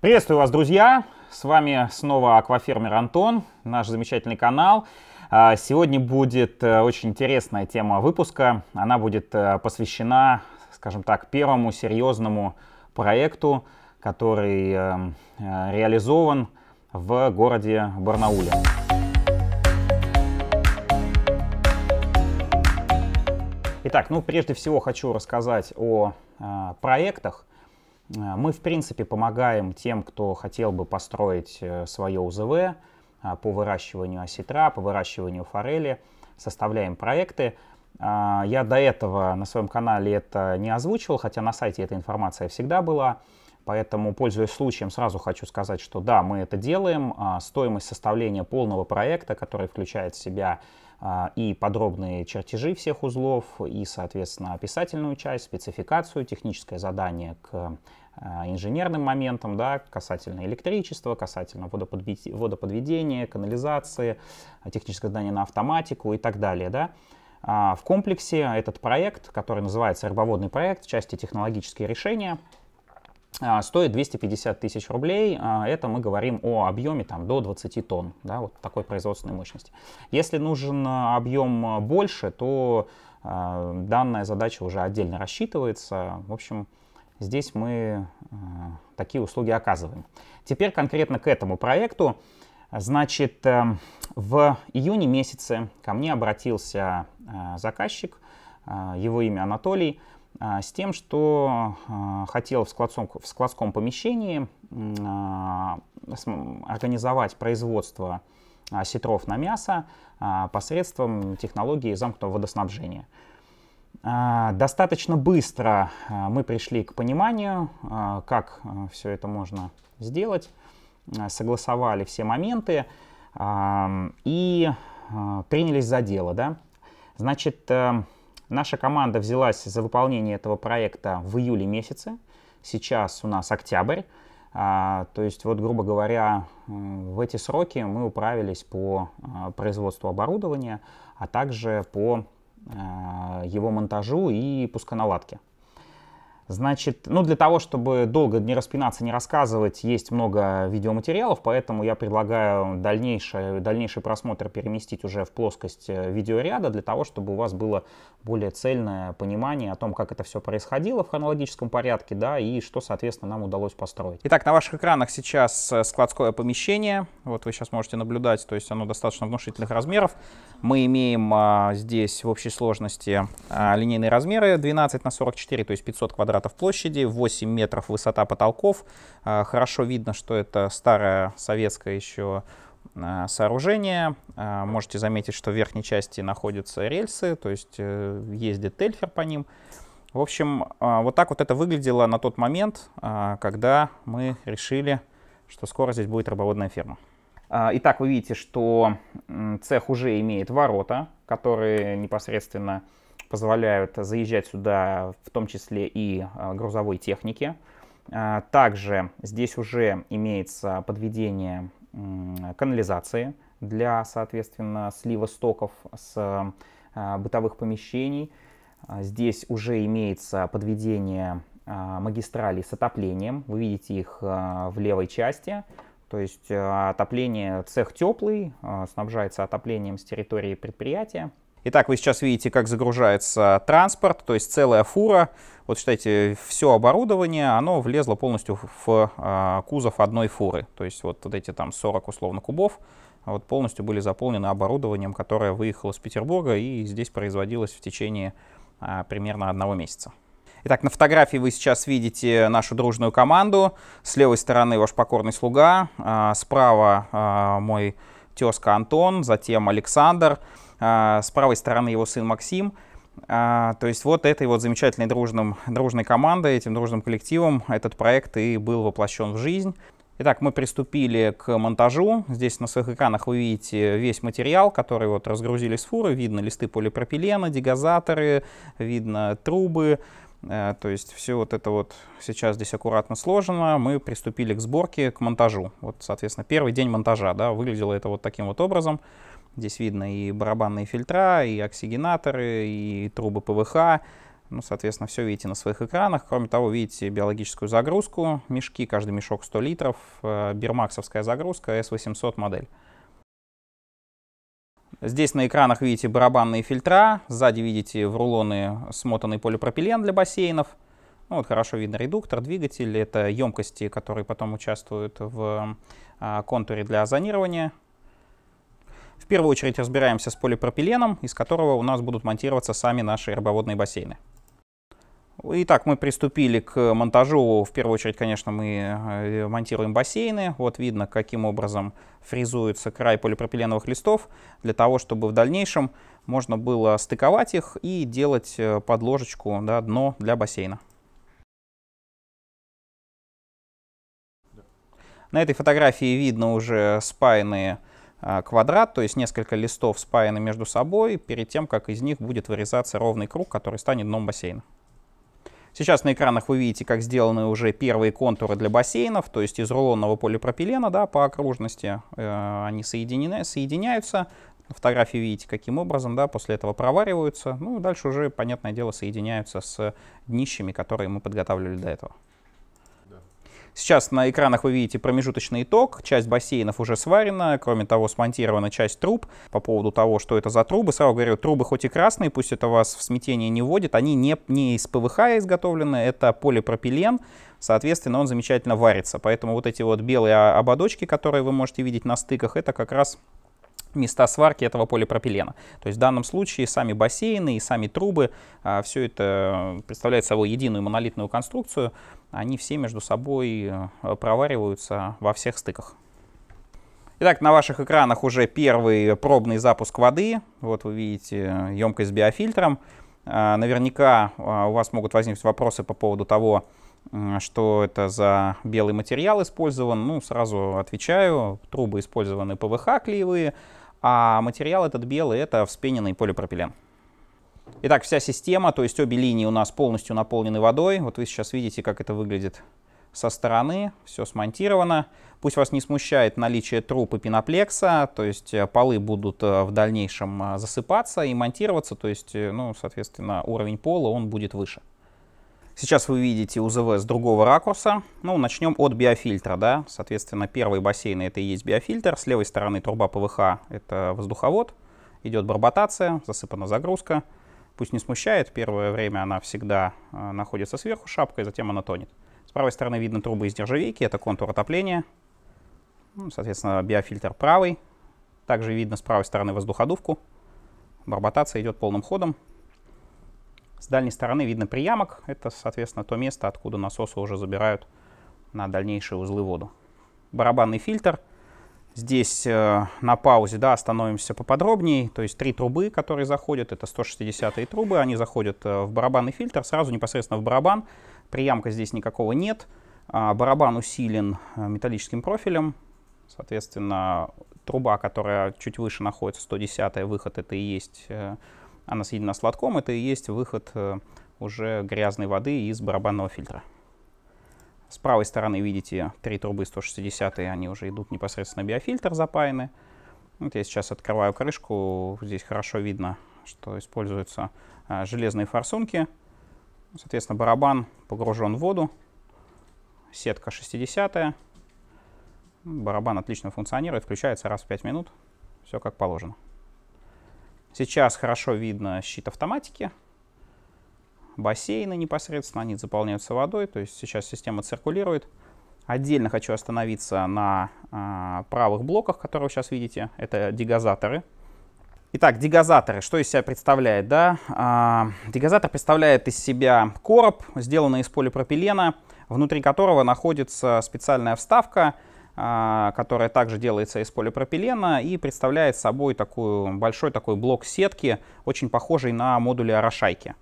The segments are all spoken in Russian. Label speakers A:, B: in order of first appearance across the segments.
A: Приветствую вас, друзья! С вами снова Аквафермер Антон, наш замечательный канал. А, сегодня будет э, очень интересная тема выпуска. Она будет э, посвящена, скажем так, первому серьезному проекту, который э, реализован в городе Барнауле. Итак, ну прежде всего хочу рассказать о проектах, Э, мы, в принципе, помогаем тем, кто хотел бы построить э, свое УЗВ э, по выращиванию осетра, по выращиванию форели, составляем проекты. Я до этого на своем канале это не озвучивал, хотя на сайте эта информация всегда была. Поэтому, пользуясь случаем, сразу хочу сказать, что да, мы это делаем. Стоимость составления полного проекта, который включает в себя и подробные чертежи всех узлов, и, соответственно, описательную часть, спецификацию, техническое задание к Э, инженерным моментам, да, касательно электричества, касательно водоподведения, канализации, э, техническое здание на автоматику и так далее. Да. А, в комплексе этот проект, который называется «Рыбоводный проект» в части «Технологические решения», э, стоит 250 тысяч рублей. Это мы говорим о объеме там, до 20 тонн, да, вот такой производственной мощности. Если нужен объем больше, то данная задача уже отдельно рассчитывается. В общем, здесь мы э, такие услуги оказываем. Теперь конкретно к этому проекту. Значит, э, в июне месяце ко мне обратился э, заказчик, его имя Анатолий, с тем, что хотел в складском, в складском помещении организовать производство сетров на мясо посредством технологии замкнутого водоснабжения. А, достаточно быстро а, мы пришли к пониманию, а, как все это можно сделать. Согласовали все моменты и принялись за дело. Да? Значит, э, наша команда взялась за выполнение этого проекта в июле месяце. Сейчас у нас октябрь. То есть, вот, грубо говоря, э, в эти сроки мы управились по производству оборудования, а также по Э, его монтажу и пусконаладке. Значит, ну для того, чтобы долго не распинаться, не рассказывать, есть много видеоматериалов, поэтому я предлагаю дальнейший, дальнейший просмотр переместить уже в плоскость э, видеоряда, для того, чтобы у вас было более цельное понимание о том, как это все происходило в хронологическом порядке, да, и что, соответственно, нам удалось построить. Итак, на ваших экранах сейчас э, складское помещение, вот вы сейчас можете наблюдать, то есть оно достаточно внушительных размеров. Мы имеем а, здесь в общей сложности а, линейные размеры 12 на 44, то есть 500 квадратных квадратов площади, 8 метров высота потолков. А, хорошо видно, что это старое советское еще а, сооружение. А, можете заметить, что в верхней части находятся рельсы, то есть э, ездит тельфер по ним. В общем, вот так вот это выглядело на тот момент, когда мы решили, что скоро здесь будет рыбоводная ферма. Итак, вы видите, что цех уже имеет ворота, которые непосредственно позволяют заезжать сюда в том числе и а, грузовой технике. А, также здесь уже имеется подведение канализации для, соответственно, слива стоков с а, бытовых помещений. Здесь уже имеется подведение магистралей с отоплением. Вы видите их в левой части. То есть отопление, цех теплый, снабжается отоплением с территории предприятия. Итак, вы сейчас видите, как загружается транспорт, то есть целая фура. Вот считайте, все оборудование, оно влезло полностью в а, кузов одной фуры. То есть вот, вот эти там 40 условно кубов а вот полностью были заполнены оборудованием, которое выехало из Петербурга и здесь производилось в течение а, примерно одного месяца. Итак, на фотографии вы сейчас видите нашу дружную команду. С левой стороны ваш покорный слуга, справа мой тезка Антон, затем Александр. А, с правой стороны его сын Максим. А, то есть вот этой вот замечательной дружным, дружной командой, этим дружным коллективом этот проект и был воплощен в жизнь. Итак, мы приступили к монтажу. Здесь на своих экранах вы видите весь материал, который вот разгрузили с фуры. Видно листы полипропилена, дегазаторы, видно трубы. Э, то есть все вот это вот сейчас здесь аккуратно сложено. Мы приступили к сборке, к монтажу. Вот, соответственно, первый день монтажа, да, выглядело это вот таким вот образом. Здесь видно и барабанные фильтра, и оксигенаторы, и трубы ПВХ. Ну, соответственно, все видите на своих экранах. Кроме того, видите биологическую загрузку, мешки, каждый мешок 100 литров, э, бирмаксовская загрузка, S800 модель. Здесь на экранах видите барабанные фильтра, сзади видите в рулоны смотанный полипропилен для бассейнов. Ну, вот хорошо видно редуктор, двигатель, это емкости, которые потом участвуют в а, контуре для озонирования первую очередь разбираемся с полипропиленом, из которого у нас будут монтироваться сами наши рыбоводные бассейны. Итак, мы приступили к монтажу. В первую очередь, конечно, мы э, монтируем бассейны. Вот видно, каким образом фрезуется край полипропиленовых листов, для того, чтобы в дальнейшем можно было стыковать их и делать э, подложечку, да, дно для бассейна. На этой фотографии видно уже спаянные а, квадрат, то есть несколько листов спаяны между собой, перед тем, как из них будет вырезаться ровный круг, который станет дном бассейна. Сейчас на экранах вы видите, как сделаны уже первые контуры для бассейнов, то есть из рулонного полипропилена да, по окружности э, они соединены, соединяются. Фотографии видите, каким образом, да, после этого провариваются. Ну, и дальше уже, понятное дело, соединяются с днищами, которые мы подготавливали до этого. Сейчас на экранах вы видите промежуточный итог. Часть бассейнов уже сварена, кроме того, смонтирована часть труб. По поводу того, что это за трубы, сразу говорю, трубы хоть и красные, пусть это вас в смятение не вводит, они не, не из ПВХ изготовлены, это полипропилен, соответственно, он замечательно варится. Поэтому вот эти вот белые ободочки, которые вы можете видеть на стыках, это как раз места сварки этого полипропилена. То есть в данном случае сами бассейны и сами трубы, а, все это представляет собой единую монолитную конструкцию, они все между собой э, провариваются во всех стыках. Итак, на ваших экранах уже первый пробный запуск воды. Вот вы видите э, емкость с биофильтром. Э, наверняка у вас могут возникнуть вопросы по поводу того, что это за белый материал использован. Ну, сразу отвечаю, трубы использованы ПВХ клеевые, а материал этот белый — это вспененный полипропилен. Итак, вся система, то есть обе линии у нас полностью наполнены водой. Вот вы сейчас видите, как это выглядит со стороны. Все смонтировано. Пусть вас не смущает наличие труб и пеноплекса, то есть э, полы будут э, в дальнейшем э, засыпаться и монтироваться, то есть, ну, соответственно, уровень пола он будет выше. Сейчас вы видите УЗВ с другого ракурса. Ну, начнем от биофильтра, да. Соответственно, первый бассейн это и есть биофильтр. С левой стороны труба ПВХ, это воздуховод. Идет барботация, засыпана загрузка пусть не смущает, первое время она всегда э, находится сверху шапкой, затем она тонет. С правой стороны видно трубы из нержавейки, это контур отопления, ну, соответственно, биофильтр правый. Также видно с правой стороны воздуходувку, барботация идет полным ходом. С дальней стороны видно приямок, это, соответственно, то место, откуда насосы уже забирают на дальнейшие узлы воду. Барабанный фильтр — Здесь э, на паузе да, остановимся поподробнее. То есть три трубы, которые заходят, это 160-е трубы, они заходят э, в барабанный фильтр, сразу непосредственно в барабан. Приямка здесь никакого нет. А, барабан усилен э, металлическим профилем. Соответственно, труба, которая чуть выше находится, 110-я, выход это и есть, она соединена с лотком, это и есть выход уже грязной воды из барабанного фильтра. С правой стороны видите три трубы 160, они уже идут непосредственно биофильтр запаяны. Вот я сейчас открываю крышку, здесь хорошо видно, что используются а, железные форсунки. Соответственно, барабан погружен в воду, сетка 60 -я. Барабан отлично функционирует, включается раз в 5 минут, все как положено. Сейчас хорошо видно щит автоматики, бассейны непосредственно, они заполняются водой, то есть сейчас система циркулирует. Отдельно хочу остановиться на а, правых блоках, которые вы сейчас видите, это дегазаторы. Итак, дегазаторы, что из себя представляет? Да? А, дегазатор представляет из себя короб, сделанный из полипропилена, внутри которого находится специальная вставка, а, которая также делается из полипропилена и представляет собой такую, большой такой блок сетки, очень похожий на модули орошайки.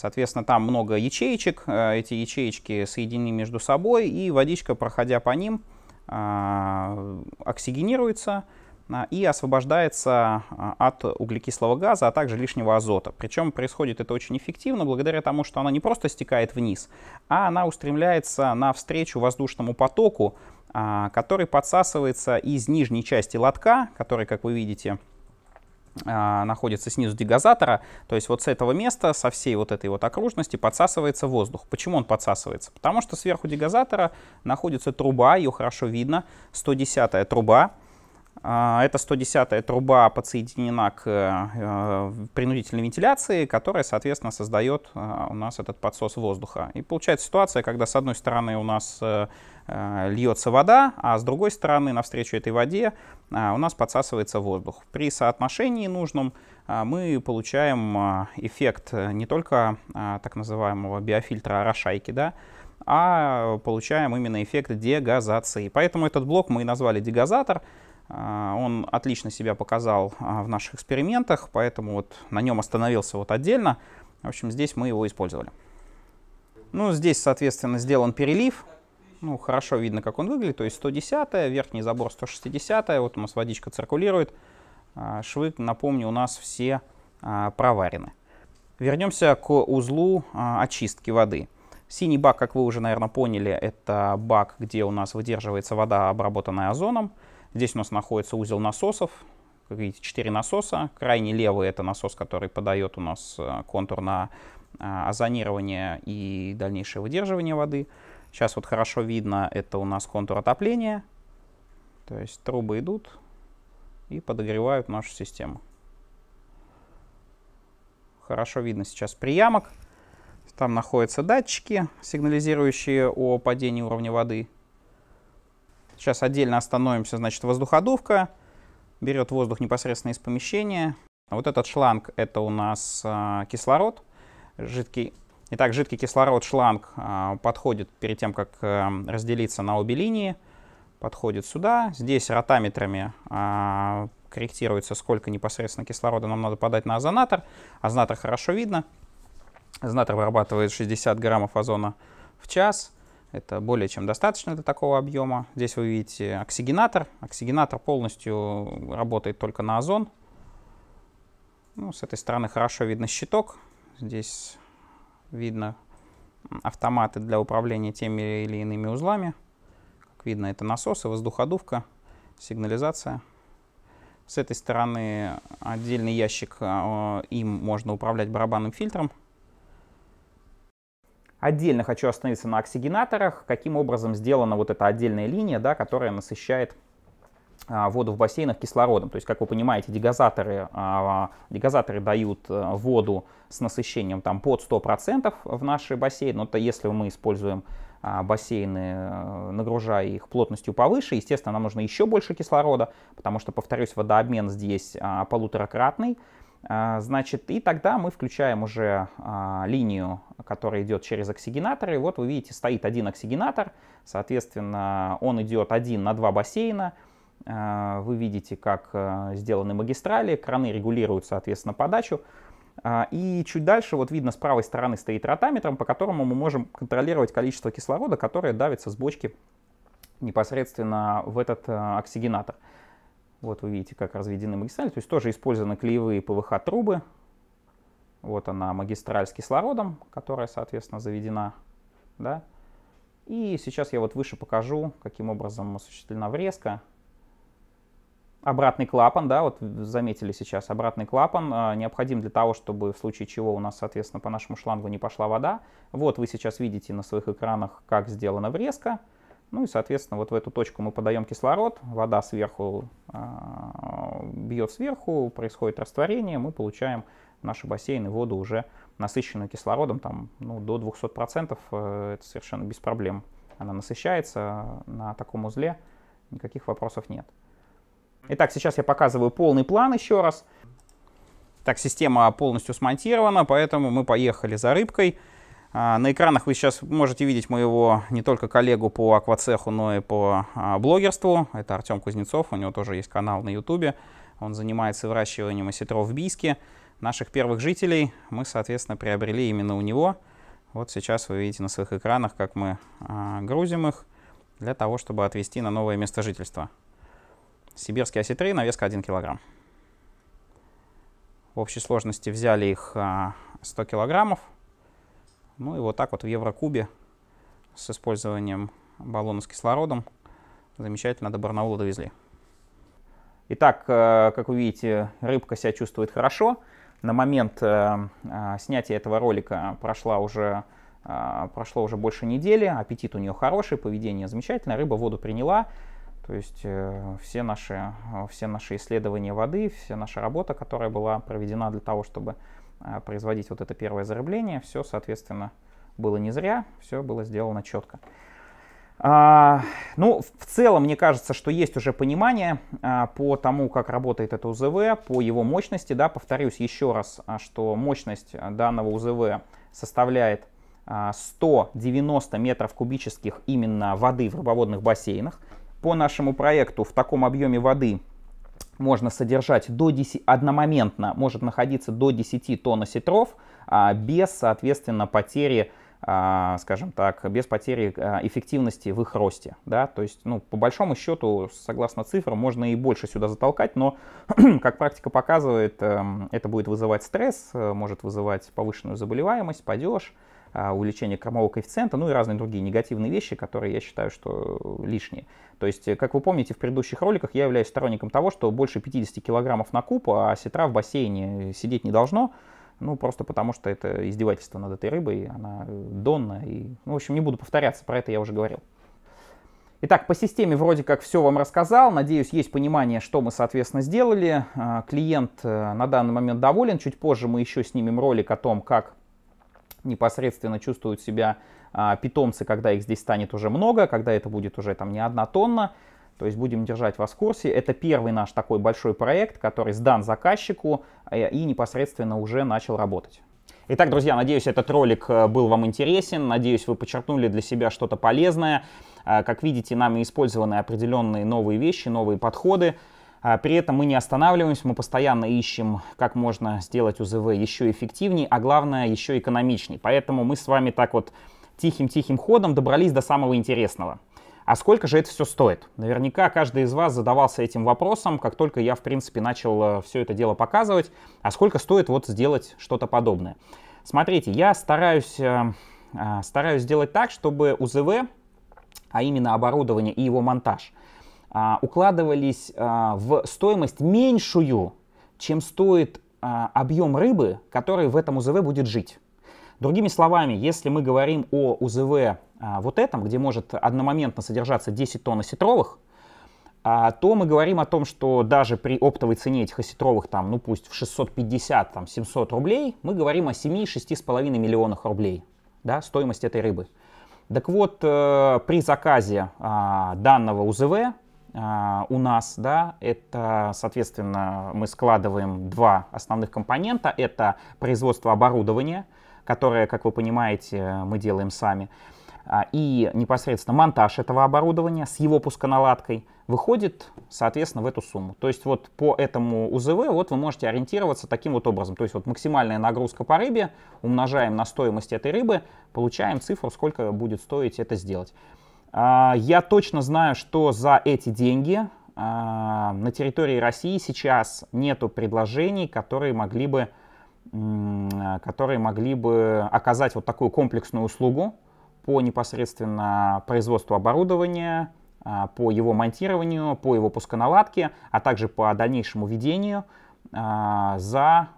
A: Соответственно, там много ячеечек, э, эти ячеечки соединены между собой, и водичка, проходя по ним, э, оксигенируется э, и освобождается от углекислого газа, а также лишнего азота. Причем происходит это очень эффективно благодаря тому, что она не просто стекает вниз, а она устремляется навстречу воздушному потоку, который подсасывается из нижней части лотка, который, как вы видите, а, находится снизу дегазатора, то есть вот с этого места, со всей вот этой вот окружности подсасывается воздух. Почему он подсасывается? Потому что сверху дегазатора находится труба, ее хорошо видно, 110-я труба. А, эта 110-я труба подсоединена к э, э, принудительной вентиляции, которая, соответственно, создает э, у нас этот подсос воздуха. И получается ситуация, когда с одной стороны у нас Э, льется вода, а с другой стороны, навстречу этой воде э, у нас подсасывается воздух. При соотношении нужном э, мы получаем эффект не только так называемого биофильтра Рошайки, да, а получаем именно эффект дегазации. Поэтому этот блок мы и назвали дегазатор. Он отлично себя показал в наших экспериментах, поэтому вот на нем остановился вот отдельно. В общем, здесь мы его использовали. Ну, здесь, соответственно, сделан перелив ну, хорошо видно, как он выглядит, то есть 110 верхний забор 160 вот у нас водичка циркулирует. А, швы, напомню, у нас все а, проварены. Вернемся к узлу а, очистки воды. Синий бак, как вы уже, наверное, поняли, это бак, где у нас выдерживается вода, обработанная озоном. Здесь у нас находится узел насосов. Как видите, 4 насоса. Крайний левый — это насос, который подает у нас э, контур на озонирование и дальнейшее выдерживание воды. Сейчас вот хорошо видно, это у нас контур отопления. То есть трубы идут и подогревают нашу систему. Хорошо видно сейчас приямок. Там находятся датчики, сигнализирующие о падении уровня воды. Сейчас отдельно остановимся, значит, воздуходувка. Берет воздух непосредственно из помещения. Вот этот шланг — это у нас э, кислород жидкий Итак, жидкий кислород шланг а, подходит перед тем, как э, разделиться на обе линии, подходит сюда. Здесь ротаметрами а, корректируется, сколько непосредственно кислорода нам надо подать на озонатор. Озонатор хорошо видно. Озонатор вырабатывает 60 граммов озона в час. Это более чем достаточно для такого объема. Здесь вы видите оксигенатор. Оксигенатор полностью работает только на озон. Ну, с этой стороны хорошо видно щиток. Здесь видно автоматы для управления теми или иными узлами. Как видно, это насосы, воздуходувка, сигнализация. С этой стороны отдельный ящик, а, им можно управлять барабанным фильтром. Отдельно хочу остановиться на оксигенаторах, каким образом сделана вот эта отдельная линия, да, которая насыщает а, воду в бассейнах кислородом. То есть, как вы понимаете, дегазаторы, а, дегазаторы дают э, воду с насыщением там, под 100% в наши бассейны. Но это если мы используем а, бассейны, э, нагружая их плотностью повыше, естественно, нам нужно еще больше кислорода, потому что, повторюсь, водообмен здесь полуторакратный. Значит, и тогда мы включаем уже линию, которая идет через оксигенаторы. Вот вы видите, стоит один оксигенатор, соответственно, он идет один на два бассейна, Э, вы видите, как э, сделаны магистрали, краны регулируют, соответственно, подачу. Э, и чуть дальше, вот видно, с правой стороны стоит ротаметр, по которому мы можем контролировать количество кислорода, которое давится с бочки непосредственно в этот оксигенатор. Вот вы видите, как разведены магистрали. То есть тоже использованы клеевые ПВХ-трубы. Вот она, магистраль с кислородом, которая, соответственно, заведена. Да? И сейчас я вот выше покажу, каким образом осуществлена врезка. Обратный клапан, да, вот заметили сейчас, обратный клапан а, необходим для того, чтобы в случае чего у нас, соответственно, по нашему шлангу не пошла вода. Вот вы сейчас видите на своих экранах, как сделана врезка. Ну и, соответственно, вот в эту точку мы подаем кислород, вода сверху а, бьет сверху, происходит растворение, мы получаем наши бассейны воду уже насыщенную кислородом, там, ну, до 200%, э, это совершенно без проблем. Она насыщается а, на таком узле, никаких вопросов нет. Итак, сейчас я показываю полный план еще раз. Так, система полностью смонтирована, поэтому мы поехали за рыбкой. А, на экранах вы сейчас можете видеть моего не только коллегу по аквацеху, но и по а, блогерству. Это Артем Кузнецов, у него тоже есть канал на ютубе. Он занимается выращиванием осетров в Бийске. Наших первых жителей мы, соответственно, приобрели именно у него. Вот сейчас вы видите на своих экранах, как мы а, грузим их для того, чтобы отвезти на новое место жительства. Сибирские осетры, навеска 1 килограмм. В общей сложности взяли их 100 а, килограммов. Ну и вот так вот в еврокубе с использованием баллона с кислородом замечательно до Барнаула довезли. Итак, э, как вы видите, рыбка себя чувствует хорошо. На момент э, а, снятия этого ролика прошла уже, а, прошло уже больше недели, аппетит у нее хороший, поведение замечательное, рыба воду приняла, то есть э, все наши, э, все наши исследования воды, вся наша работа, которая была проведена для того, чтобы э, производить вот это первое зарыбление, все, соответственно, было не зря, все было сделано четко. А, ну, в целом, мне кажется, что есть уже понимание а, по тому, как работает это УЗВ, по его мощности. Да, повторюсь еще раз, что мощность данного УЗВ составляет 190 метров кубических именно воды в рыбоводных бассейнах по нашему проекту в таком объеме воды можно содержать до 10, одномоментно может находиться до 10 тонн осетров, а, без, соответственно, потери а, скажем так, без потери а, эффективности в их росте. Да? То есть, ну, по большому счету, согласно цифрам, можно и больше сюда затолкать, но, как практика показывает, эм, это будет вызывать стресс, э, может вызывать повышенную заболеваемость, падеж, а, увеличение кормового коэффициента, ну и разные другие негативные вещи, которые я считаю, что лишние. То есть, э, как вы помните, в предыдущих роликах я являюсь сторонником того, что больше 50 килограммов на куб, а сетра в бассейне сидеть не должно, ну, просто потому что это издевательство над этой рыбой, она э, донная и, ну, в общем, не буду повторяться, про это я уже говорил. Итак, по системе вроде как все вам рассказал. Надеюсь, есть понимание, что мы, соответственно, сделали. А, клиент э, на данный момент доволен. Чуть позже мы еще снимем ролик о том, как непосредственно чувствуют себя а, питомцы, когда их здесь станет уже много, когда это будет уже там не одна тонна. То есть будем держать вас в курсе. Это первый наш такой большой проект, который сдан заказчику а, и непосредственно уже начал работать. Итак, друзья, надеюсь, этот ролик э, был вам интересен. Надеюсь, вы подчеркнули для себя что-то полезное. А, как видите, нами использованы определенные новые вещи, новые подходы. А при этом мы не останавливаемся, мы постоянно ищем, как можно сделать УЗВ еще эффективнее, а главное, еще экономичнее. Поэтому мы с вами так вот тихим-тихим ходом добрались до самого интересного. А сколько же это все стоит? Наверняка каждый из вас задавался этим вопросом, как только я, в принципе, начал э, все это дело показывать. А сколько стоит вот сделать что-то подобное? Смотрите, я стараюсь, э, э, стараюсь сделать так, чтобы УЗВ, а именно оборудование и его монтаж – а, укладывались а, в стоимость меньшую, чем стоит а, объем рыбы, который в этом УЗВ будет жить. Другими словами, если мы говорим о УЗВ вот этом, где может одномоментно содержаться 10 тонн осетровых, то мы говорим о том, что даже при оптовой цене этих осетровых, там, ну пусть в 650-700 рублей, мы говорим о 7-6,5 миллионах рублей, да, стоимость этой рыбы. Так вот, э, при заказе данного УЗВ а, у нас, да, это, соответственно, мы складываем два основных компонента. Это производство оборудования, которое, как вы понимаете, мы делаем сами. А, и непосредственно монтаж этого оборудования с его пусконаладкой выходит, соответственно, в эту сумму. То есть вот по этому УЗВ вот вы можете ориентироваться таким вот образом. То есть вот максимальная нагрузка по рыбе умножаем на стоимость этой рыбы, получаем цифру, сколько будет стоить это сделать. А, я точно знаю, что за эти деньги а, на территории России сейчас нету предложений, которые могли бы, которые могли бы оказать вот такую комплексную услугу по непосредственно производству оборудования, а, по его монтированию, по его пусконаладке, а также по дальнейшему ведению за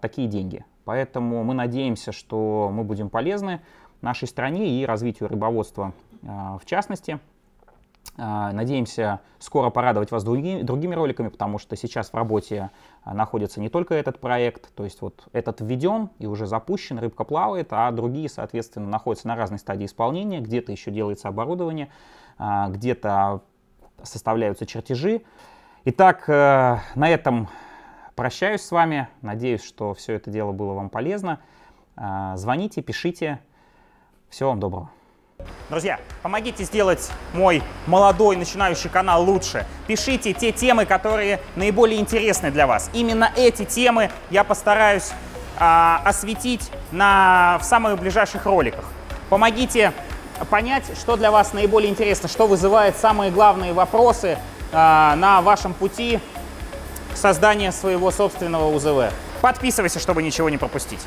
A: такие деньги. Поэтому мы надеемся, что мы будем полезны нашей стране и развитию рыбоводства а, в частности. А, надеемся скоро порадовать вас другими, другими роликами, потому что сейчас в работе а, находится не только этот проект, то есть вот этот введен и уже запущен, рыбка плавает, а другие, соответственно, находятся на разной стадии исполнения, где-то еще делается оборудование, где-то составляются чертежи. Итак, э, на этом прощаюсь с вами, надеюсь, что все это дело было вам полезно. Звоните, пишите, всего вам доброго. Друзья, помогите сделать мой молодой начинающий канал лучше. Пишите те темы, которые наиболее интересны для вас. Именно эти темы я постараюсь э, осветить на, в самых ближайших роликах. Помогите понять, что для вас наиболее интересно, что вызывает самые главные вопросы э, на вашем пути создания своего собственного УЗВ. Подписывайся, чтобы ничего не пропустить.